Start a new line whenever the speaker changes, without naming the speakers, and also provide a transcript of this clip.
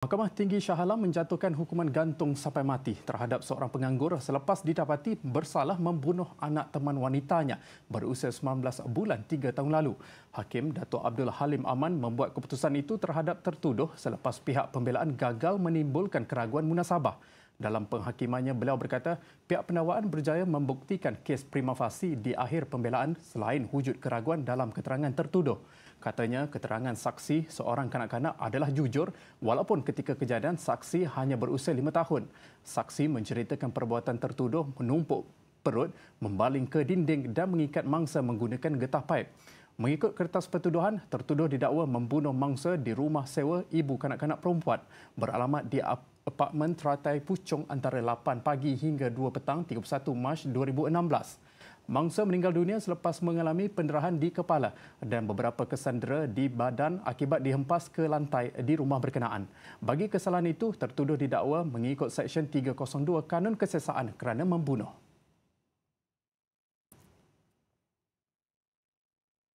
Mahkamah Tinggi Shah Alam menjatuhkan hukuman gantung sampai mati terhadap seorang penganggur selepas didapati bersalah membunuh anak teman wanitanya berusia 19 bulan 3 tahun lalu. Hakim Datuk Abdul Halim Aman membuat keputusan itu terhadap tertuduh selepas pihak pembelaan gagal menimbulkan keraguan munasabah. Dalam penghakimannya, beliau berkata pihak pendakwaan berjaya membuktikan kes prima facie di akhir pembelaan selain wujud keraguan dalam keterangan tertuduh. Katanya keterangan saksi seorang kanak-kanak adalah jujur walaupun ketika kejadian saksi hanya berusia lima tahun. Saksi menceritakan perbuatan tertuduh menumpuk perut, membaling ke dinding dan mengikat mangsa menggunakan getah pipe. Mengikut kertas pertuduhan, tertuduh didakwa membunuh mangsa di rumah sewa ibu kanak-kanak perempuan beralamat di apartmen teratai Pucung antara 8 pagi hingga 2 petang 31 Mac 2016. Mangsa meninggal dunia selepas mengalami penderahan di kepala dan beberapa kesandera di badan akibat dihempas ke lantai di rumah berkenaan. Bagi kesalahan itu, tertuduh didakwa mengikut Seksyen 302 Kanun Kesesaan kerana membunuh.